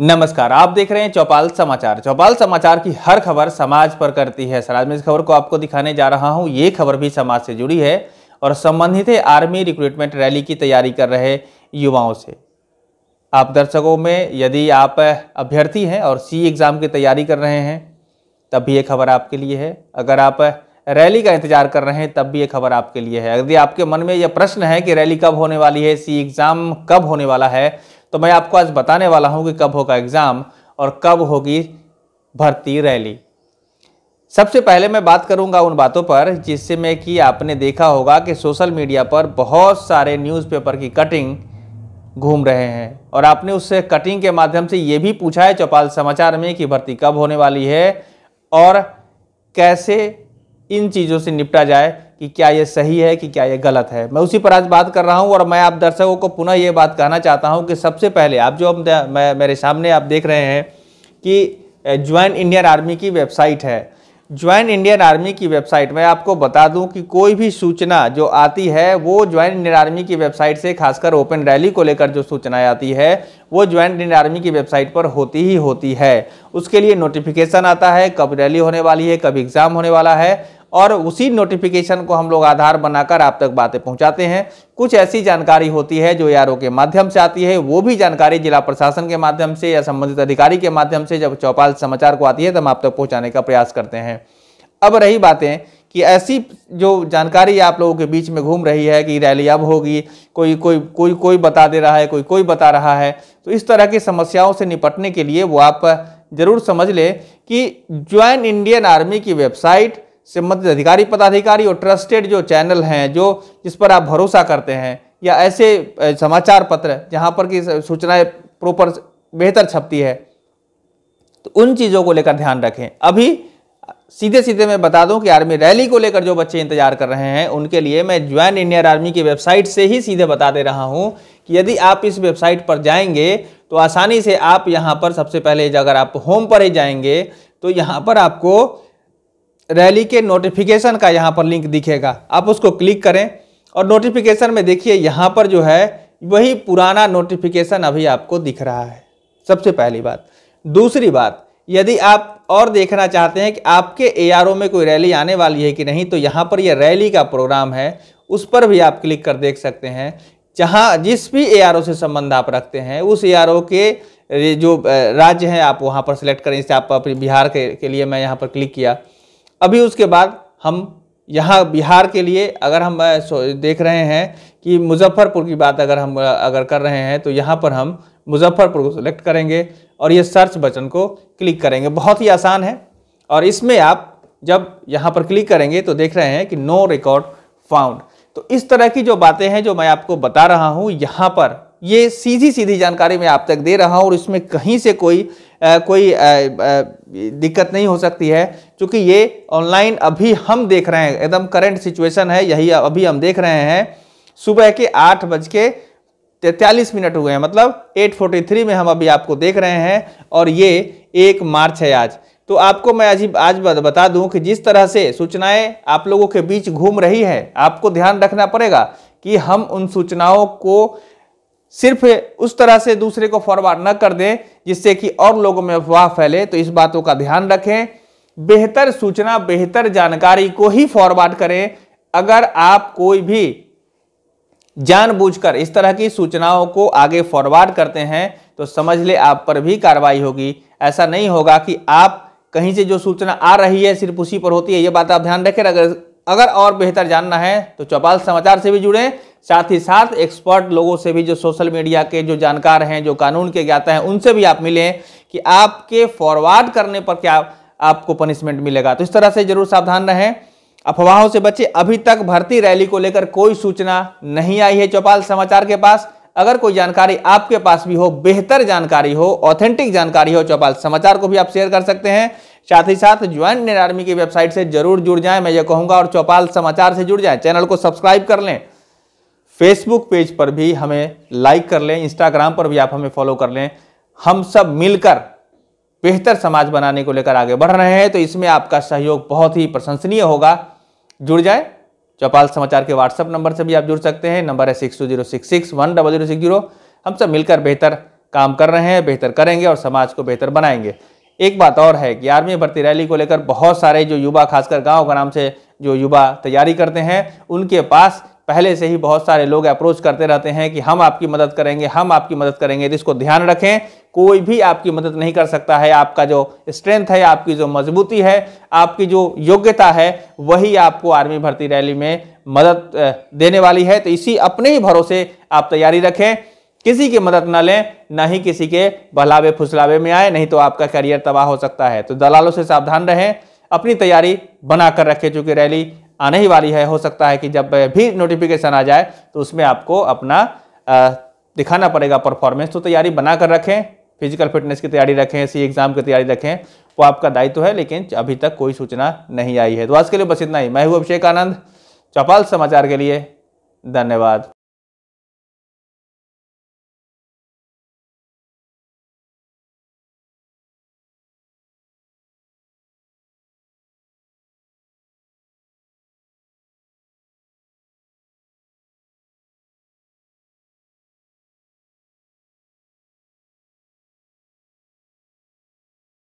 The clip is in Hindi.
नमस्कार आप देख रहे हैं चौपाल समाचार चौपाल समाचार की हर खबर समाज पर करती है समाज में इस खबर को आपको दिखाने जा रहा हूं ये खबर भी समाज से जुड़ी है और संबंधित है आर्मी रिक्रूटमेंट रैली की तैयारी कर रहे युवाओं से आप दर्शकों में यदि आप अभ्यर्थी हैं और सी एग्ज़ाम की तैयारी कर रहे हैं तब भी ये खबर आपके लिए है अगर आप रैली का इंतजार कर रहे हैं तब भी ये खबर आपके लिए है यदि आपके मन में यह प्रश्न है कि रैली कब होने वाली है सी एग्ज़ाम कब होने वाला है तो मैं आपको आज बताने वाला हूँ कि कब होगा एग्ज़ाम और कब होगी भर्ती रैली सबसे पहले मैं बात करूंगा उन बातों पर जिससे में कि आपने देखा होगा कि सोशल मीडिया पर बहुत सारे न्यूज़पेपर की कटिंग घूम रहे हैं और आपने उससे कटिंग के माध्यम से ये भी पूछा है चौपाल समाचार में कि भर्ती कब होने वाली है और कैसे इन चीज़ों से निपटा जाए कि क्या ये सही है कि क्या ये गलत है मैं उसी पर आज बात कर रहा हूँ और मैं आप दर्शकों को पुनः ये बात कहना चाहता हूँ कि सबसे पहले आप जो मैं मेरे सामने आप देख रहे हैं कि ज्वाइन इंडियन आर्मी की वेबसाइट है ज्वाइन इंडियन आर्मी की वेबसाइट मैं आपको बता दूं कि कोई भी सूचना जो आती है वो ज्वाइन इंडियन आर्मी की वेबसाइट से खासकर ओपन रैली को लेकर जो सूचनाएं आती है वो ज्वाइन इंडियन आर्मी की वेबसाइट पर होती ही होती है उसके लिए नोटिफिकेशन आता है कब रैली होने वाली है कब एग्ज़ाम होने वाला है और उसी नोटिफिकेशन को हम लोग आधार बनाकर आप तक बातें पहुंचाते हैं कुछ ऐसी जानकारी होती है जो यारों के माध्यम से आती है वो भी जानकारी जिला प्रशासन के माध्यम से या संबंधित अधिकारी के माध्यम से जब चौपाल समाचार को आती है तब हम आप तक पहुँचाने का प्रयास करते हैं अब रही बातें कि ऐसी जो जानकारी आप लोगों के बीच में घूम रही है कि रैली अब होगी कोई कोई कोई कोई बता दे रहा है कोई कोई बता रहा है तो इस तरह की समस्याओं से निपटने के लिए वो आप ज़रूर समझ लें कि ज्वाइन इंडियन आर्मी की वेबसाइट संबंधित अधिकारी पदाधिकारी और ट्रस्टेड जो चैनल हैं जो जिस पर आप भरोसा करते हैं या ऐसे समाचार पत्र जहाँ पर कि सूचनाएं प्रॉपर बेहतर छपती है तो उन चीज़ों को लेकर ध्यान रखें अभी सीधे सीधे मैं बता दूं कि आर्मी रैली को लेकर जो बच्चे इंतजार कर रहे हैं उनके लिए मैं ज्वाइन इंडियन आर्मी की वेबसाइट से ही सीधे बता दे रहा हूं कि यदि आप इस वेबसाइट पर जाएंगे तो आसानी से आप यहां पर सबसे पहले अगर आप होम पर ही जाएंगे तो यहां पर आपको रैली के नोटिफिकेशन का यहाँ पर लिंक दिखेगा आप उसको क्लिक करें और नोटिफिकेशन में देखिए यहाँ पर जो है वही पुराना नोटिफिकेशन अभी आपको दिख रहा है सबसे पहली बात दूसरी बात यदि आप और देखना चाहते हैं कि आपके ए में कोई रैली आने वाली है कि नहीं तो यहाँ पर यह रैली का प्रोग्राम है उस पर भी आप क्लिक कर देख सकते हैं जहाँ जिस भी ए से संबंध आप रखते हैं उस ए के जो राज्य हैं आप वहाँ पर सिलेक्ट करें जैसे आप अपने बिहार के, के लिए मैं यहाँ पर क्लिक किया अभी उसके बाद हम यहाँ बिहार के लिए अगर हम देख रहे हैं कि मुजफ्फरपुर की बात अगर हम अगर कर रहे हैं तो यहाँ पर हम मुजफ्फरपुर को सिलेक्ट करेंगे और ये सर्च बटन को क्लिक करेंगे बहुत ही आसान है और इसमें आप जब यहाँ पर क्लिक करेंगे तो देख रहे हैं कि नो रिकॉर्ड फाउंड तो इस तरह की जो बातें हैं जो मैं आपको बता रहा हूँ यहाँ पर ये सीधी सीधी जानकारी मैं आप तक दे रहा हूँ और इसमें कहीं से कोई कोई दिक्कत नहीं हो सकती है क्योंकि ये ऑनलाइन अभी हम देख रहे हैं एकदम करंट सिचुएशन है यही अभी हम देख रहे हैं सुबह के आठ बज के तैतालीस मिनट हुए हैं मतलब 8:43 में हम अभी आपको देख रहे हैं और ये एक मार्च है आज तो आपको मैं अजीब आज बता दूं कि जिस तरह से सूचनाएं आप लोगों के बीच घूम रही हैं आपको ध्यान रखना पड़ेगा कि हम उन सूचनाओं को सिर्फ उस तरह से दूसरे को फॉरवर्ड न कर दें जिससे कि और लोगों में अफवाह फैले तो इस बातों का ध्यान रखें बेहतर सूचना बेहतर जानकारी को ही फॉरवर्ड करें अगर आप कोई भी जानबूझकर इस तरह की सूचनाओं को आगे फॉरवर्ड करते हैं तो समझ ले आप पर भी कार्रवाई होगी ऐसा नहीं होगा कि आप कहीं से जो सूचना आ रही है सिर्फ उसी पर होती है ये बात आप ध्यान रखें अगर अगर और बेहतर जानना है तो चौपाल समाचार से भी जुड़ें साथ ही साथ एक्सपर्ट लोगों से भी जो सोशल मीडिया के जो जानकार हैं जो कानून के ज्ञाता हैं उनसे भी आप मिलें कि आपके फॉरवर्ड करने पर क्या आपको पनिशमेंट मिलेगा तो इस तरह से जरूर सावधान रहें अफवाहों से बचे अभी तक भर्ती रैली को लेकर कोई सूचना नहीं आई है चौपाल समाचार के पास अगर कोई जानकारी आपके पास भी हो बेहतर जानकारी हो ऑथेंटिक जानकारी हो चौपाल समाचार को भी आप शेयर कर सकते हैं साथ ही साथ ज्वाइंट इंडियन आर्मी की वेबसाइट से जरूर जुड़ जाएं मैं ये कहूंगा और चौपाल समाचार से जुड़ जाएं चैनल को सब्सक्राइब कर लें फेसबुक पेज पर भी हमें लाइक कर लें इंस्टाग्राम पर भी आप हमें फॉलो कर लें हम सब मिलकर बेहतर समाज बनाने को लेकर आगे बढ़ रहे हैं तो इसमें आपका सहयोग बहुत ही प्रशंसनीय होगा जुड़ जाए चौपाल समाचार के व्हाट्सएप नंबर से भी आप जुड़ सकते हैं नंबर है six two zero six six one double zero six zero हम सब मिलकर बेहतर काम कर रहे हैं बेहतर करेंगे और समाज को बेहतर बनाएंगे एक बात और है कि आर्मी भर्ती रैली को लेकर बहुत सारे जो युवा खासकर गाँव ग्राम से जो युवा तैयारी करते हैं उनके पास पहले से ही बहुत सारे लोग अप्रोच करते रहते हैं कि हम आपकी मदद करेंगे हम आपकी मदद करेंगे तो इसको ध्यान रखें कोई भी आपकी मदद नहीं कर सकता है आपका जो स्ट्रेंथ है आपकी जो मजबूती है आपकी जो योग्यता है वही आपको आर्मी भर्ती रैली में मदद देने वाली है तो इसी अपने ही भरोसे आप तैयारी रखें किसी की मदद ना लें ना ही किसी के बहलावे फुसलावे में आए नहीं तो आपका करियर तबाह हो सकता है तो दलालों से सावधान रहें अपनी तैयारी बनाकर रखें चूँकि रैली आने ही वाली है हो सकता है कि जब भी नोटिफिकेशन आ जाए तो उसमें आपको अपना दिखाना पड़ेगा परफॉर्मेंस तो तैयारी बना कर रखें फिजिकल फिटनेस की तैयारी रखें सी एग्जाम की तैयारी रखें वो आपका दायित्व तो है लेकिन अभी तक कोई सूचना नहीं आई है तो आज के लिए बस इतना ही मैं हूँ अभिषेक आनंद चौपाल समाचार के लिए धन्यवाद